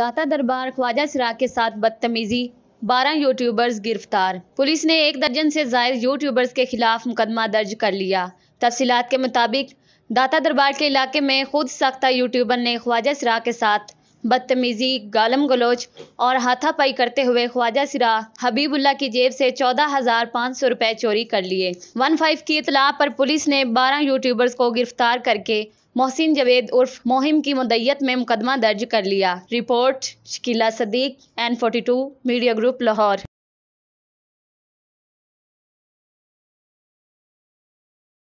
दाता दरबार ख्वाजा सिराग के साथ बदतमीजी बारह यूट्यूबर्स गिरफ्तार पुलिस ने एक दर्जन से जायद यूट्यूबर्स के खिलाफ मुकदमा दर्ज कर लिया तफसीत के मुताबिक दाता दरबार के इलाके में खुद साख्ता यूट्यूबर ने ख्वाजा सिराग के साथ बदतमीज़ी गालम गलोच और हाथापाई करते हुए ख्वाजा सिरा हबीबुल्ला की जेब से चौदह हज़ार पाँच सौ रुपए चोरी कर लिए वन फाइव की इतला पर पुलिस ने बारह यूट्यूबर्स को गिरफ्तार करके मोहसिन जवेद उर्फ मोहिम की मुदैयत में मुकदमा दर्ज कर लिया report Shakila Sadiq N forty two media group Lahore